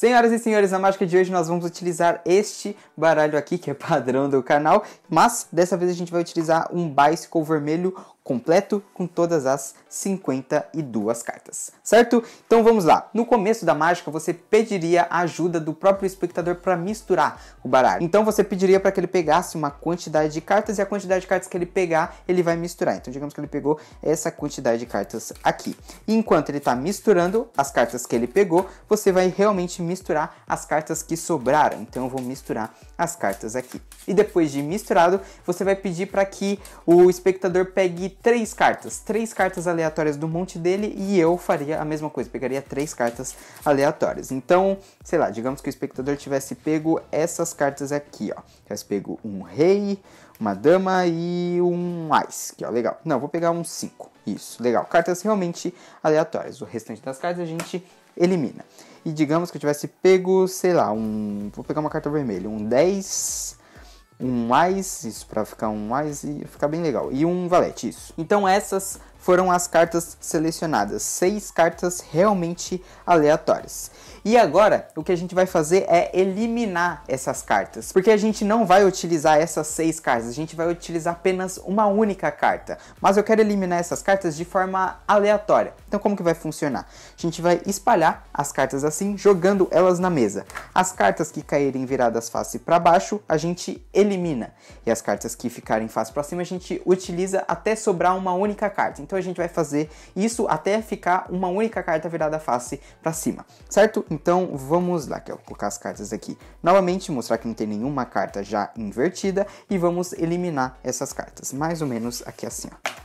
Senhoras e senhores, na mágica de hoje nós vamos utilizar este baralho aqui, que é padrão do canal, mas dessa vez a gente vai utilizar um bicycle vermelho completo com todas as 52 cartas, certo? Então vamos lá. No começo da mágica, você pediria a ajuda do próprio espectador para misturar o baralho. Então você pediria para que ele pegasse uma quantidade de cartas e a quantidade de cartas que ele pegar, ele vai misturar. Então digamos que ele pegou essa quantidade de cartas aqui. E enquanto ele está misturando as cartas que ele pegou, você vai realmente misturar as cartas que sobraram. Então eu vou misturar as cartas aqui. E depois de misturado, você vai pedir para que o espectador pegue três cartas, três cartas aleatórias do monte dele e eu faria a mesma coisa, pegaria três cartas aleatórias. Então, sei lá, digamos que o espectador tivesse pego essas cartas aqui, ó. Tivesse pego um rei, uma dama e um ice, que ó, legal. Não, vou pegar um 5. Isso, legal. Cartas realmente aleatórias. O restante das cartas a gente elimina. E digamos que eu tivesse pego, sei lá, um, vou pegar uma carta vermelha, um 10 um mais, isso para ficar um mais e ficar bem legal. E um valete, isso. Então essas foram as cartas selecionadas, seis cartas realmente aleatórias. E agora, o que a gente vai fazer é eliminar essas cartas, porque a gente não vai utilizar essas seis cartas, a gente vai utilizar apenas uma única carta. Mas eu quero eliminar essas cartas de forma aleatória. Então como que vai funcionar? A gente vai espalhar as cartas assim, jogando elas na mesa. As cartas que caírem viradas face para baixo, a gente elimina. E as cartas que ficarem face para cima, a gente utiliza até sobrar uma única carta. Então então a gente vai fazer isso até ficar uma única carta virada face para cima, certo? Então vamos lá, que eu vou colocar as cartas aqui novamente, mostrar que não tem nenhuma carta já invertida e vamos eliminar essas cartas, mais ou menos aqui assim, ó.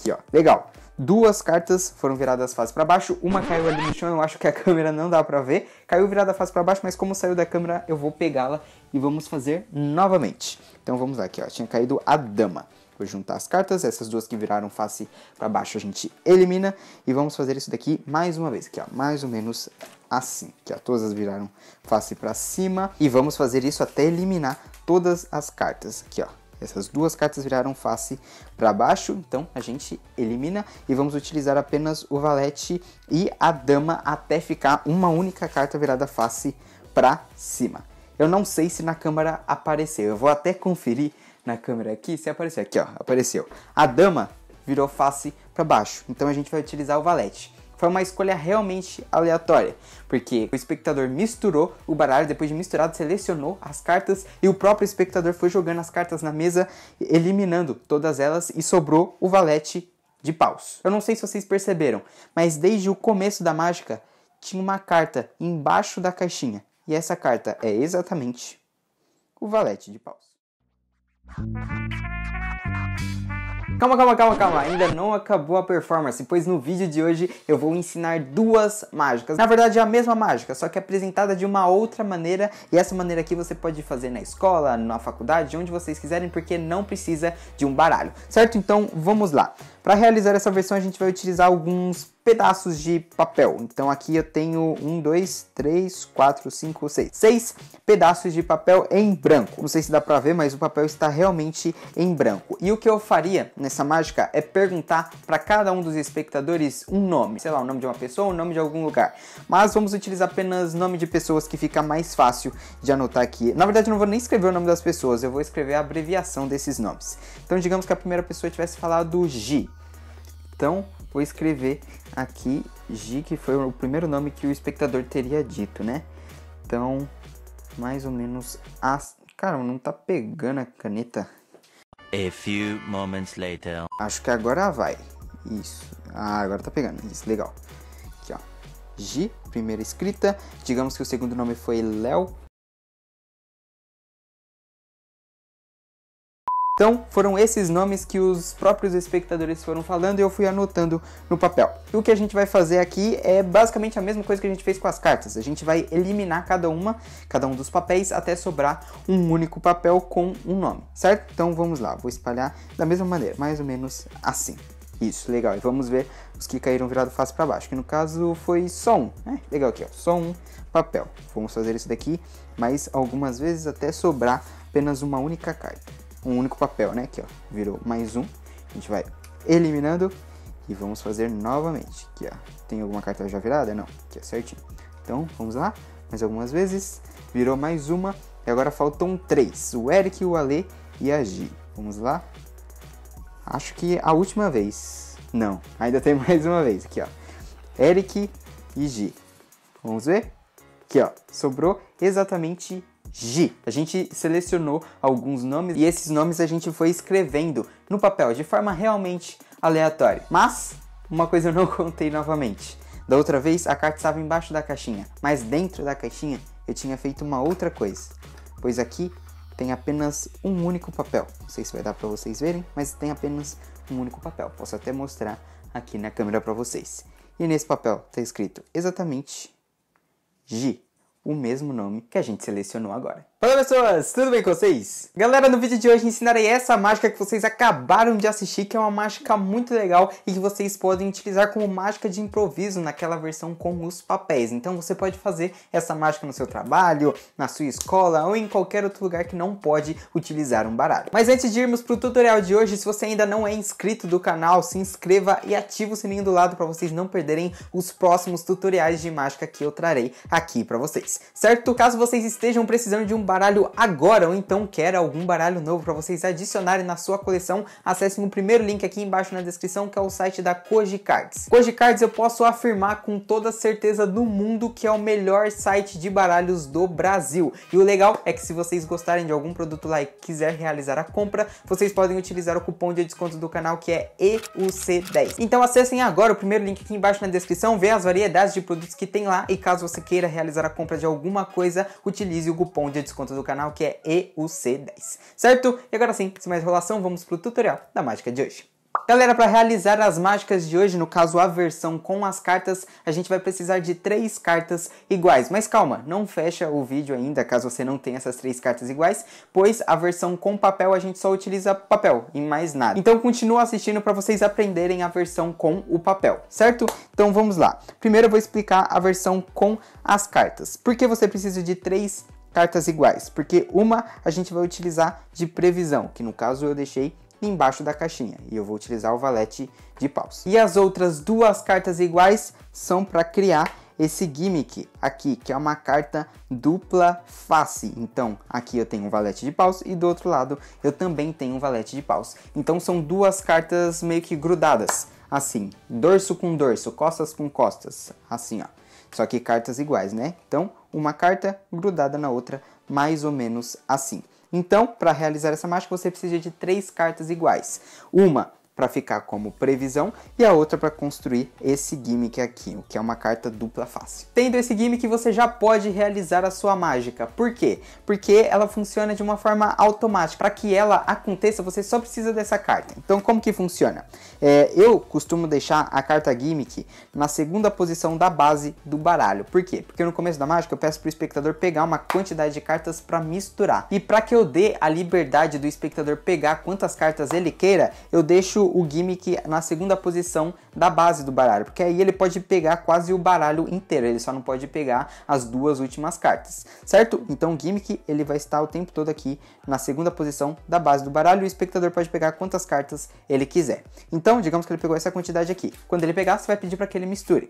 Aqui, ó, legal. Duas cartas foram viradas face para baixo, uma caiu ali no chão, eu acho que a câmera não dá para ver. Caiu virada face para baixo, mas como saiu da câmera, eu vou pegá-la e vamos fazer novamente. Então vamos lá aqui, ó, tinha caído a dama. Vou juntar as cartas, essas duas que viraram face para baixo a gente elimina. E vamos fazer isso daqui mais uma vez, que é mais ou menos assim. que ó, todas viraram face para cima. E vamos fazer isso até eliminar todas as cartas, aqui ó. Essas duas cartas viraram face para baixo, então a gente elimina e vamos utilizar apenas o valete e a dama até ficar uma única carta virada face para cima. Eu não sei se na câmera apareceu, eu vou até conferir na câmera aqui, se aparecer aqui, ó, apareceu. A dama virou face para baixo, então a gente vai utilizar o valete. Foi uma escolha realmente aleatória, porque o espectador misturou o baralho, depois de misturado selecionou as cartas e o próprio espectador foi jogando as cartas na mesa, eliminando todas elas e sobrou o valete de paus. Eu não sei se vocês perceberam, mas desde o começo da mágica tinha uma carta embaixo da caixinha, e essa carta é exatamente o valete de paus. Calma, calma, calma, calma, ainda não acabou a performance, pois no vídeo de hoje eu vou ensinar duas mágicas. Na verdade é a mesma mágica, só que apresentada de uma outra maneira, e essa maneira aqui você pode fazer na escola, na faculdade, onde vocês quiserem, porque não precisa de um baralho. Certo? Então, vamos lá. Para realizar essa versão, a gente vai utilizar alguns pedaços de papel. Então aqui eu tenho um, dois, três, quatro, cinco, seis, seis pedaços de papel em branco. Não sei se dá para ver, mas o papel está realmente em branco. E o que eu faria nessa mágica é perguntar para cada um dos espectadores um nome, sei lá, o nome de uma pessoa, o nome de algum lugar. Mas vamos utilizar apenas nome de pessoas que fica mais fácil de anotar aqui. Na verdade, eu não vou nem escrever o nome das pessoas, eu vou escrever a abreviação desses nomes. Então, digamos que a primeira pessoa tivesse falado G. Então, vou escrever aqui G, que foi o primeiro nome que o espectador teria dito, né? Então, mais ou menos as... Cara, não tá pegando a caneta. A few moments later. Acho que agora vai. Isso. Ah, agora tá pegando. Isso, legal. Aqui, ó. G, primeira escrita. Digamos que o segundo nome foi Léo Então, foram esses nomes que os próprios espectadores foram falando e eu fui anotando no papel. E o que a gente vai fazer aqui é basicamente a mesma coisa que a gente fez com as cartas. A gente vai eliminar cada uma, cada um dos papéis, até sobrar um único papel com um nome, certo? Então, vamos lá. Vou espalhar da mesma maneira, mais ou menos assim. Isso, legal. E vamos ver os que caíram virado face para baixo, que no caso foi só um. Né? Legal aqui, ó, só um papel. Vamos fazer isso daqui, mas algumas vezes até sobrar apenas uma única carta um único papel, né? Aqui, ó, virou mais um. A gente vai eliminando e vamos fazer novamente. Aqui, ó, tem alguma carta já virada? Não, aqui é certinho. Então, vamos lá, mais algumas vezes. Virou mais uma e agora faltam três. O Eric, o Ale e a Gi. Vamos lá. Acho que a última vez. Não, ainda tem mais uma vez. Aqui, ó. Eric e Gi. Vamos ver? Aqui, ó. Sobrou exatamente G. A gente selecionou alguns nomes e esses nomes a gente foi escrevendo no papel de forma realmente aleatória. Mas uma coisa eu não contei novamente. Da outra vez a carta estava embaixo da caixinha, mas dentro da caixinha eu tinha feito uma outra coisa. Pois aqui tem apenas um único papel. Não sei se vai dar para vocês verem, mas tem apenas um único papel. Posso até mostrar aqui na câmera para vocês. E nesse papel está escrito exatamente G o mesmo nome que a gente selecionou agora. Olá pessoas, tudo bem com vocês? Galera, no vídeo de hoje ensinarei essa mágica que vocês acabaram de assistir, que é uma mágica muito legal e que vocês podem utilizar como mágica de improviso naquela versão com os papéis. Então você pode fazer essa mágica no seu trabalho, na sua escola ou em qualquer outro lugar que não pode utilizar um baralho. Mas antes de irmos pro tutorial de hoje, se você ainda não é inscrito do canal, se inscreva e ative o sininho do lado para vocês não perderem os próximos tutoriais de mágica que eu trarei aqui para vocês. Certo? Caso vocês estejam precisando de um baralho, baralho agora ou então quer algum baralho novo para vocês adicionarem na sua coleção, acessem o primeiro link aqui embaixo na descrição que é o site da Koji Cards. Koji Cards eu posso afirmar com toda certeza do mundo que é o melhor site de baralhos do Brasil. E o legal é que se vocês gostarem de algum produto lá e quiser realizar a compra, vocês podem utilizar o cupom de desconto do canal que é EUC10. Então acessem agora o primeiro link aqui embaixo na descrição, vê as variedades de produtos que tem lá e caso você queira realizar a compra de alguma coisa, utilize o cupom de desconto desconto do canal que é EUC10, certo? E agora sim, sem mais enrolação, vamos pro tutorial da mágica de hoje. Galera, para realizar as mágicas de hoje, no caso a versão com as cartas, a gente vai precisar de três cartas iguais. Mas calma, não fecha o vídeo ainda, caso você não tenha essas três cartas iguais, pois a versão com papel a gente só utiliza papel e mais nada. Então continua assistindo para vocês aprenderem a versão com o papel, certo? Então vamos lá. Primeiro eu vou explicar a versão com as cartas. Por que você precisa de três cartas iguais, porque uma a gente vai utilizar de previsão, que no caso eu deixei embaixo da caixinha, e eu vou utilizar o valete de paus. E as outras duas cartas iguais são para criar esse gimmick aqui, que é uma carta dupla face. Então, aqui eu tenho um valete de paus e do outro lado eu também tenho um valete de paus. Então, são duas cartas meio que grudadas, assim, dorso com dorso, costas com costas, assim, ó. Só que cartas iguais, né? Então, uma carta grudada na outra, mais ou menos assim. Então, para realizar essa mágica, você precisa de três cartas iguais. Uma para ficar como previsão e a outra para construir esse gimmick aqui, o que é uma carta dupla face. Tendo esse gimmick, você já pode realizar a sua mágica. Por quê? Porque ela funciona de uma forma automática. Para que ela aconteça, você só precisa dessa carta. Então, como que funciona? É, eu costumo deixar a carta gimmick na segunda posição da base do baralho. Por quê? Porque no começo da mágica eu peço para o espectador pegar uma quantidade de cartas para misturar. E para que eu dê a liberdade do espectador pegar quantas cartas ele queira, eu deixo o gimmick na segunda posição da base do baralho, porque aí ele pode pegar quase o baralho inteiro, ele só não pode pegar as duas últimas cartas, certo? Então o gimmick ele vai estar o tempo todo aqui na segunda posição da base do baralho e o espectador pode pegar quantas cartas ele quiser. Então, digamos que ele pegou essa quantidade aqui. Quando ele pegar, você vai pedir para que ele misture.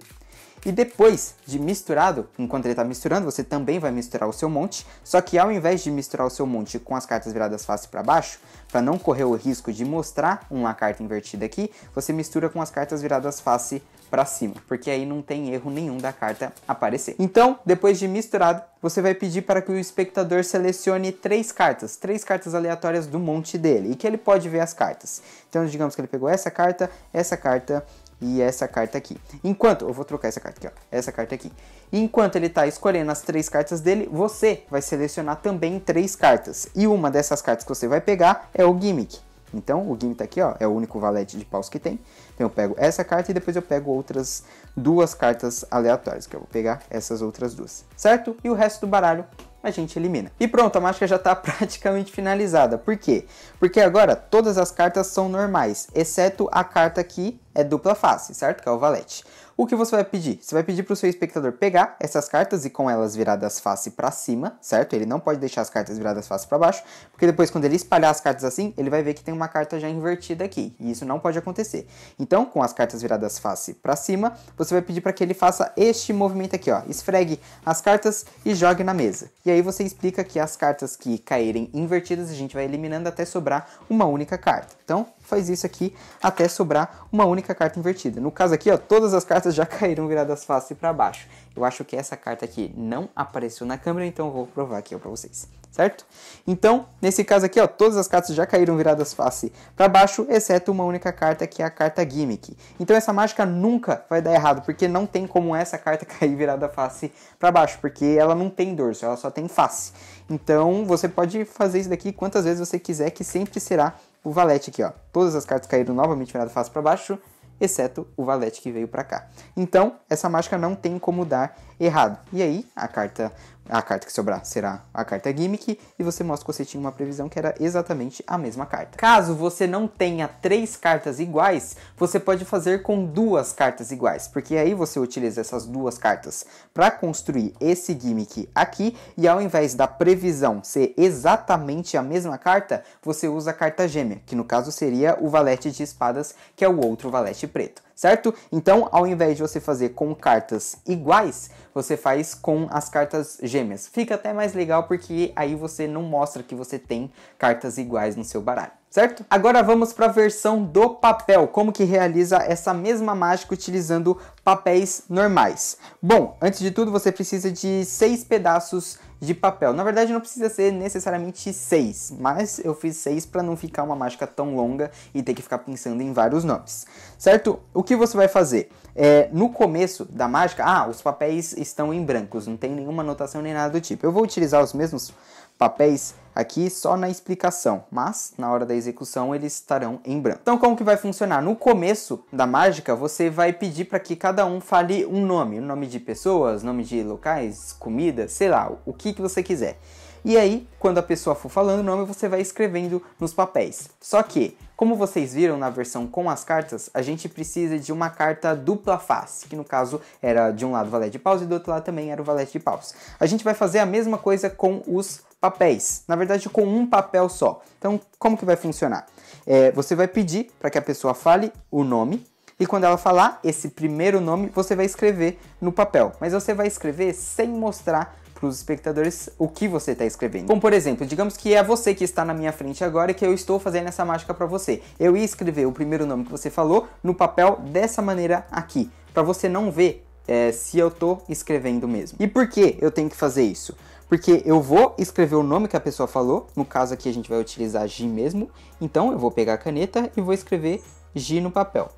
E depois de misturado, enquanto ele está misturando, você também vai misturar o seu monte, só que ao invés de misturar o seu monte com as cartas viradas face para baixo, para não correr o risco de mostrar uma carta invertida aqui, você mistura com as cartas viradas face para cima, porque aí não tem erro nenhum da carta aparecer. Então, depois de misturado, você vai pedir para que o espectador selecione três cartas, três cartas aleatórias do monte dele, e que ele pode ver as cartas. Então, digamos que ele pegou essa carta, essa carta, e essa carta aqui. Enquanto, eu vou trocar essa carta aqui, ó, essa carta aqui. Enquanto ele está escolhendo as três cartas dele, você vai selecionar também três cartas. E uma dessas cartas que você vai pegar é o Gimmick. Então, o Gimmick tá aqui, ó, é o único valete de paus que tem. Então eu pego essa carta e depois eu pego outras duas cartas aleatórias, que eu vou pegar essas outras duas, certo? E o resto do baralho a gente elimina. E pronto, a mágica já está praticamente finalizada. Por quê? Porque agora todas as cartas são normais, exceto a carta aqui é dupla face, certo? Que é o valete. O que você vai pedir? Você vai pedir para o seu espectador pegar essas cartas e com elas viradas face para cima, certo? Ele não pode deixar as cartas viradas face para baixo, porque depois quando ele espalhar as cartas assim, ele vai ver que tem uma carta já invertida aqui, e isso não pode acontecer. Então, com as cartas viradas face para cima, você vai pedir para que ele faça este movimento aqui, ó. Esfregue as cartas e jogue na mesa. E aí você explica que as cartas que caírem invertidas, a gente vai eliminando até sobrar uma única carta. Então, faz isso aqui até sobrar uma única carta invertida. No caso aqui, ó, todas as cartas já caíram viradas face para baixo. Eu acho que essa carta aqui não apareceu na câmera, então eu vou provar aqui para vocês, certo? Então, nesse caso aqui, ó, todas as cartas já caíram viradas face para baixo, exceto uma única carta, que é a carta Gimmick. Então essa mágica nunca vai dar errado, porque não tem como essa carta cair virada face para baixo, porque ela não tem dorso, ela só tem face. Então, você pode fazer isso daqui quantas vezes você quiser, que sempre será o valete aqui, ó. Todas as cartas caíram novamente virado face para baixo, exceto o valete que veio para cá. Então, essa mágica não tem como dar errado. E aí, a carta a carta que sobrar será a carta gimmick e você mostra que você tinha uma previsão que era exatamente a mesma carta. Caso você não tenha três cartas iguais, você pode fazer com duas cartas iguais, porque aí você utiliza essas duas cartas para construir esse gimmick aqui e ao invés da previsão ser exatamente a mesma carta, você usa a carta gêmea, que no caso seria o valete de espadas, que é o outro valete preto certo? Então, ao invés de você fazer com cartas iguais, você faz com as cartas gêmeas. Fica até mais legal porque aí você não mostra que você tem cartas iguais no seu baralho certo? Agora vamos para a versão do papel, como que realiza essa mesma mágica utilizando papéis normais. Bom, antes de tudo você precisa de seis pedaços de papel. Na verdade não precisa ser necessariamente seis, mas eu fiz seis para não ficar uma mágica tão longa e ter que ficar pensando em vários nomes, certo? O que você vai fazer? É, no começo da mágica, ah, os papéis estão em brancos, não tem nenhuma anotação nem nada do tipo. Eu vou utilizar os mesmos papéis aqui só na explicação, mas na hora da execução eles estarão em branco. Então como que vai funcionar? No começo da mágica você vai pedir para que cada um fale um nome, um nome de pessoas, nome de locais, comida, sei lá, o que, que você quiser. E aí, quando a pessoa for falando o nome, você vai escrevendo nos papéis. Só que como vocês viram na versão com as cartas, a gente precisa de uma carta dupla face, que no caso era de um lado o valete de paus e do outro lado também era o valete de paus. A gente vai fazer a mesma coisa com os papéis, na verdade com um papel só. Então, como que vai funcionar? É, você vai pedir para que a pessoa fale o nome e quando ela falar esse primeiro nome, você vai escrever no papel. Mas você vai escrever sem mostrar para os espectadores o que você está escrevendo. Como por exemplo, digamos que é você que está na minha frente agora e que eu estou fazendo essa mágica para você. Eu ia escrever o primeiro nome que você falou no papel dessa maneira aqui, para você não ver é, se eu estou escrevendo mesmo. E por que eu tenho que fazer isso? Porque eu vou escrever o nome que a pessoa falou, no caso aqui a gente vai utilizar G mesmo, então eu vou pegar a caneta e vou escrever G no papel.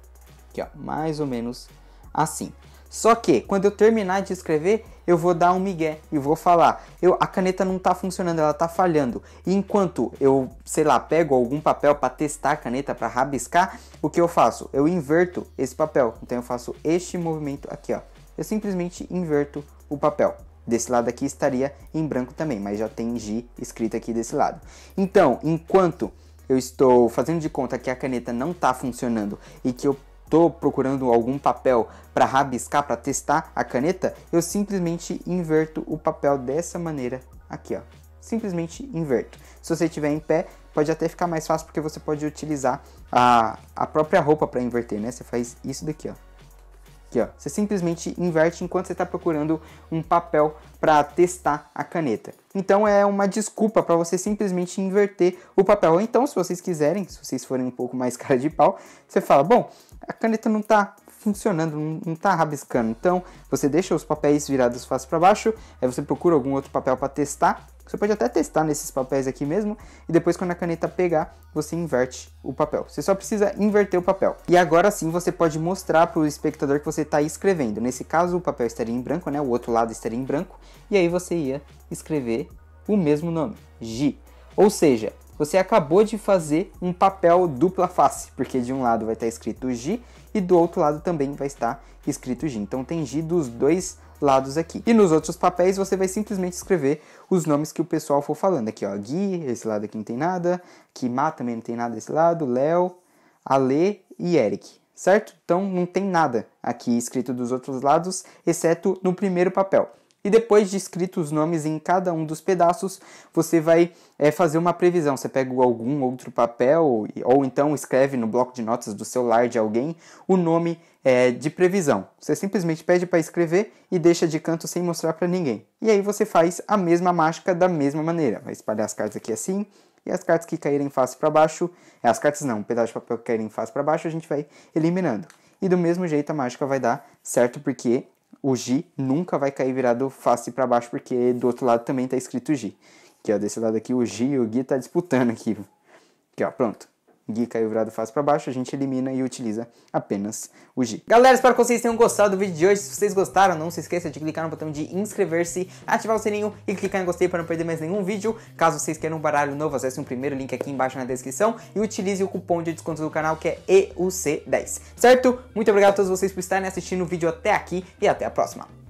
Aqui, ó, mais ou menos assim. Só que quando eu terminar de escrever, eu vou dar um migué e vou falar, eu, a caneta não tá funcionando, ela tá falhando. E enquanto eu, sei lá, pego algum papel para testar a caneta, para rabiscar, o que eu faço? Eu inverto esse papel. Então eu faço este movimento aqui, ó. Eu simplesmente inverto o papel. Desse lado aqui estaria em branco também, mas já tem G escrito aqui desse lado. Então, enquanto eu estou fazendo de conta que a caneta não está funcionando e que eu tô procurando algum papel para rabiscar, para testar a caneta, eu simplesmente inverto o papel dessa maneira aqui, ó. Simplesmente inverto. Se você tiver em pé, pode até ficar mais fácil porque você pode utilizar a, a própria roupa para inverter, né? Você faz isso daqui, ó. Aqui, ó. Você simplesmente inverte enquanto você está procurando um papel para testar a caneta. Então é uma desculpa para você simplesmente inverter o papel. Ou então, se vocês quiserem, se vocês forem um pouco mais cara de pau, você fala: bom, a caneta não está funcionando, não está rabiscando. Então você deixa os papéis virados face para baixo, aí você procura algum outro papel para testar você pode até testar nesses papéis aqui mesmo e depois quando a caneta pegar, você inverte o papel. Você só precisa inverter o papel. E agora sim você pode mostrar para o espectador que você está escrevendo. Nesse caso o papel estaria em branco, né? O outro lado estaria em branco e aí você ia escrever o mesmo nome, G. Ou seja, você acabou de fazer um papel dupla face, porque de um lado vai estar escrito G e do outro lado também vai estar escrito G. Então tem G dos dois lados aqui. E nos outros papéis você vai simplesmente escrever os nomes que o pessoal for falando. Aqui, ó, Gui, esse lado aqui não tem nada, Má também não tem nada desse lado, Léo, Ale e Eric, certo? Então não tem nada aqui escrito dos outros lados, exceto no primeiro papel. E depois de escritos os nomes em cada um dos pedaços, você vai é, fazer uma previsão. Você pega algum outro papel ou então escreve no bloco de notas do celular de alguém o nome é, de previsão. Você simplesmente pede para escrever e deixa de canto sem mostrar para ninguém. E aí você faz a mesma mágica da mesma maneira. Vai espalhar as cartas aqui assim, e as cartas que caírem face para baixo, eh, as cartas não, um pedaço de papel que caírem face para baixo, a gente vai eliminando. E do mesmo jeito a mágica vai dar certo porque o G nunca vai cair virado face para baixo, porque do outro lado também está escrito G. Que ó, desse lado aqui, o G e o Gui tá disputando aqui. Aqui ó, pronto. Gui caiu virado face para baixo, a gente elimina e utiliza apenas o G. Galera, espero que vocês tenham gostado do vídeo de hoje. Se vocês gostaram, não se esqueça de clicar no botão de inscrever-se, ativar o sininho e clicar em gostei para não perder mais nenhum vídeo. Caso vocês queiram um baralho novo, acesse o um primeiro link aqui embaixo na descrição e utilize o cupom de desconto do canal que é EUC10, certo? Muito obrigado a todos vocês por estarem assistindo o vídeo até aqui e até a próxima.